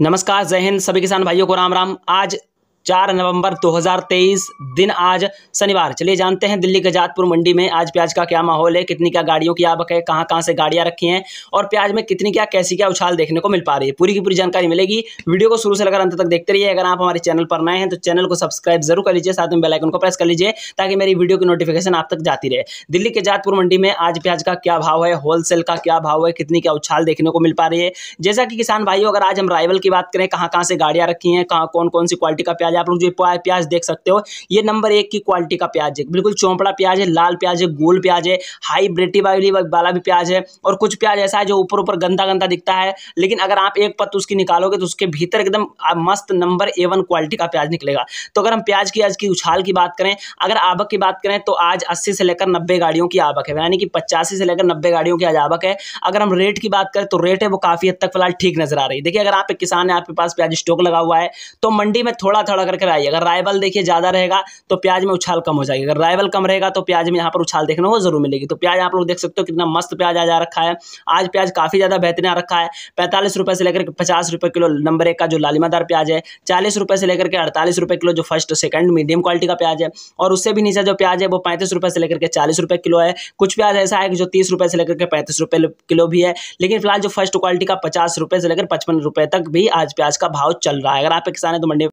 नमस्कार जय हिंद सभी किसान भाइयों को राम राम आज चार नवंबर 2023 दिन आज शनिवार चलिए जानते हैं दिल्ली के जातपुर मंडी में आज प्याज का क्या माहौल है कितनी क्या गाड़ियों की आवक है कहां कहां से गाड़ियां रखी हैं और प्याज में कितनी क्या कैसी क्या उछाल देखने को मिल पा रही है पूरी की पूरी जानकारी मिलेगी वीडियो को शुरू से लगा अंत तक देखते रहिए अगर आप हमारे चैनल पर नए हैं तो चैनल को सब्सक्राइब जरूर कर लीजिए साथ में बेलाइकन को प्रेस कर लीजिए ताकि मेरी वीडियो की नोटिफिकेशन आप तक जाती रहे दिल्ली के जातपुर मंडी में आज प्याज का क्या भाव है होलसेल का क्या भाव है कितनी क्या उछाल देखने को मिल पा रही है जैसा कि किसान भाइयों अगर आज हम राइवल की बात करें कहाँ कहाँ से गाड़ियाँ रखी हैं कहाँ कौन कौन सी क्वालिटी का प्याज आप लोग जो प्याज देख सकते हो ये नंबर एक की क्वालिटी का प्याज है बिल्कुल चौपड़ा प्याज है लाल प्याज है गोल प्याज है हाई ब्रिटी वाली वाला भी प्याज है और कुछ प्याज ऐसा है जो ऊपर ऊपर गंदा गंदा दिखता है लेकिन अगर आप एक पत्त उसकी निकालोगे तो उसके भीतर एकदम मस्त नंबर ए क्वालिटी का प्याज निकलेगा तो अगर हम प्याज की आज की उछाल की बात करें अगर आवक की बात करें तो आज अस्सी से लेकर नब्बे गाड़ियों की आवक है यानी कि पचासी से लेकर नब्बे गाड़ियों की आज आवक है अगर हम रेट की बात करें तो रेट है वो काफ़ी हद तक फिलहाल ठीक नजर आ रही है देखिए अगर आप एक किसान है आपके पास प्याज स्टॉक लगा हुआ है तो मंडी में थोड़ा थोड़ा बड़ा करके राई अगर राइवल देखिए ज़्यादा रहेगा तो प्याज में उछाल कम हो जाएगी अगर राइवल कम रहेगा तो प्याज में यहाँ पर उछाल देखने को जरूर मिलेगी तो प्याज आप लोग देख सकते हो कितना मस्त प्याज आ जा रखा है आज प्याज काफ़ी ज़्यादा बेहतरीन आ रखा है पैंतालीस रुपये से लेकर पचास रुपये किलो नंबर एक का जो लालिमादार प्याज है चालीस रुपये से लेकर के अड़तालीस रुपये किलो जो फर्स्ट सेकंड मीडियम क्वालिटी का प्याज है और उससे भी नीचे जो प्याज है वो पैंतीस रुपये से लेकर के चालीस रुपये किलो है कुछ प्याज ऐसा है कि जो तीस रुपये से लेकर के पैंतीस रुपये किलो भी है लेकिन फिलहाल जो फर्स्ट क्वालिटी का पचास रुपये से लेकर पचपन रुपये तक भी आज प्याज का भाव चल रहा है अगर आप किसान है तो मंडी